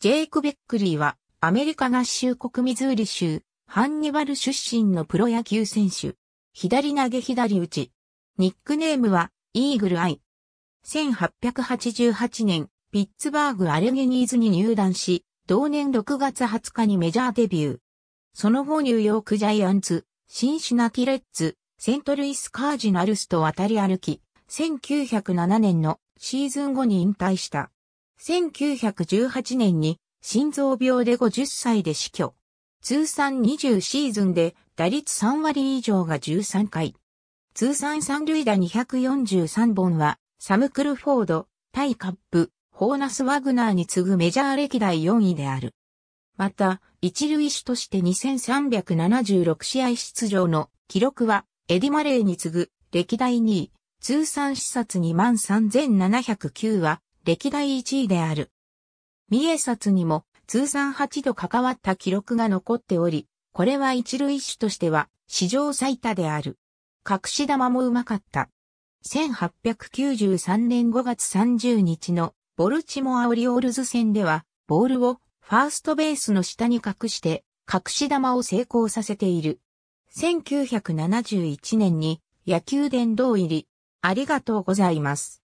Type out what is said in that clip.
ジェイク・ベックリーは、アメリカ合衆国ミズーリ州、ハンニバル出身のプロ野球選手。左投げ左打ち。ニックネームは、イーグルアイ。1888年、ピッツバーグ・アレゲニーズに入団し、同年6月20日にメジャーデビュー。その後ニューヨークジャイアンツ、シンシナティレッツ、セントルイス・カージナルスと渡り歩き、1907年のシーズン後に引退した。1918年に心臓病で50歳で死去。通算20シーズンで打率3割以上が13回。通算三塁打243本は、サム・クルフォード、タイ・カップ、ホーナス・ワグナーに次ぐメジャー歴代4位である。また、一塁手として2376試合出場の記録は、エディ・マレーに次ぐ歴代2位、通算視察23709は、歴代1位である。三重札にも通算8度関わった記録が残っており、これは一類種としては史上最多である。隠し玉もうまかった。1893年5月30日のボルチモアオリオールズ戦では、ボールをファーストベースの下に隠して隠し玉を成功させている。1971年に野球殿堂入り。ありがとうございます。